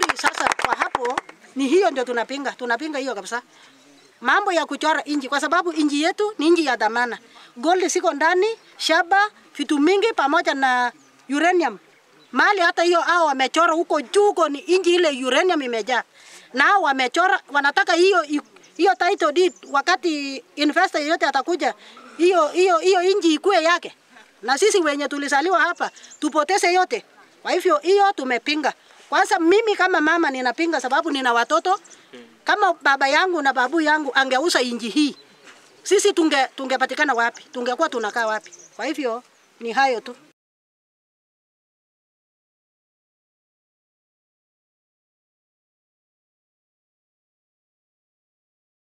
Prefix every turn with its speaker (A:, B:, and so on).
A: nafikiri sasa kwa hapo ni hiyo ndio tunapinga, tunapinga hiyo kabisa mambo ya kuchora inji, kwa sababu inji yetu ni inji ya dhamana. Gold siko ndani, shaba, vitu mingi pamoja na uranium. Mali hata hiyo hao wamechora huko juu ni inji ile uranium imejaa, nao wamechora, wanataka hiyo hiyo title deed, wakati investor yeyote atakuja, hiyo hiyo hiyo inji ikue yake, na sisi wenye tulizaliwa hapa tupoteze yote. Kwa hivyo hiyo tumepinga. Kwanza mimi kama mama ninapinga sababu nina watoto. Kama baba yangu na babu yangu angeuza inji hii, sisi tunge tungepatikana wapi? Tungekuwa tunakaa
B: wapi? Kwa hivyo ni hayo tu.